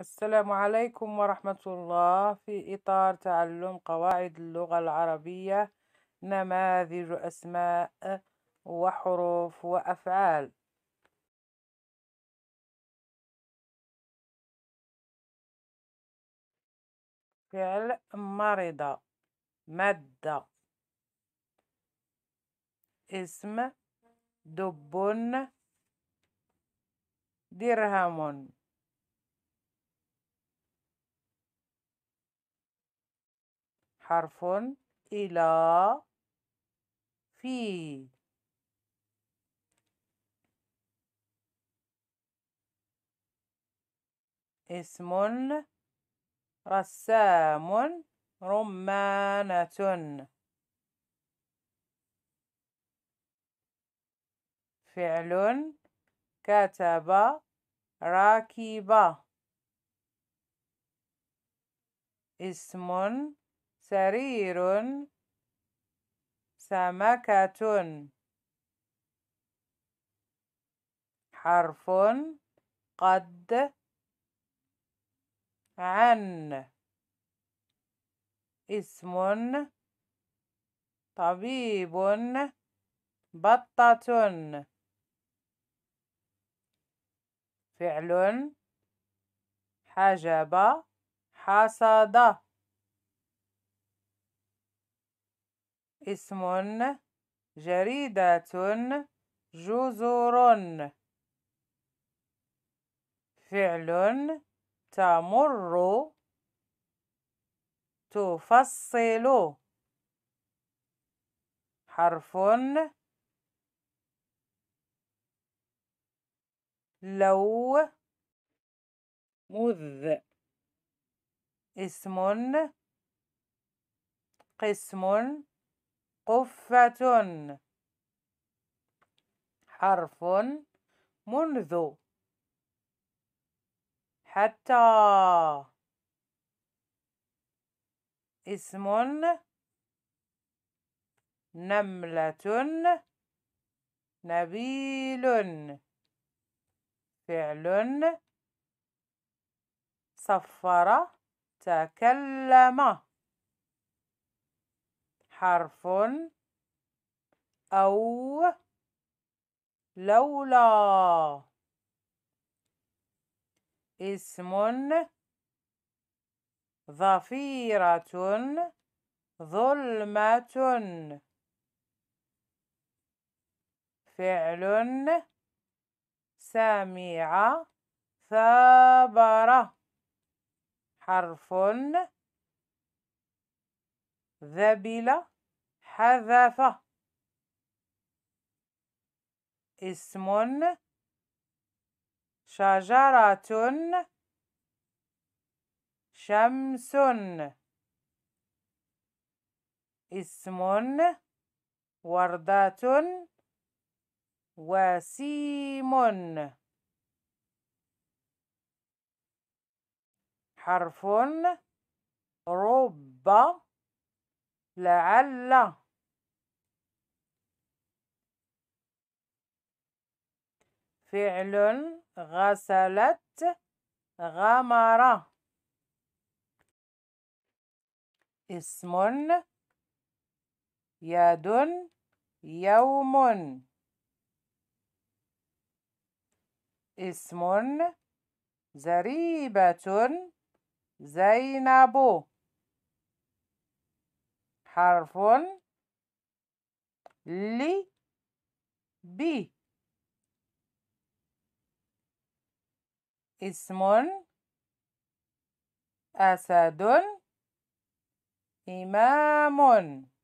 السلام عليكم ورحمة الله في إطار تعلم قواعد اللغة العربية نماذج أسماء وحروف وأفعال فعل مرض مد اسم دب درهم حرف إلى في اسم رسام رمانة فعل كتب راكب اسم سرير سمكة حرف قد عن اسم طبيب بطة فعل حجب حصد اسم جريدة جزر فعل تمر تفصل حرف لو مذ اسم قسم قفة حرف منذ حتى اسم نملة نبيل فعل صفر تكلم حرف أو لولا اسم ظفيرة ظلمة فعل سامع ثابرة حرف ذبل حذف اسم شجرة شمس اسم وردة وسيم حرف رب لعل فعل غسلت غمر اسم يد يوم اسم زريبة زينب حرف ل ب اسم أسد إمام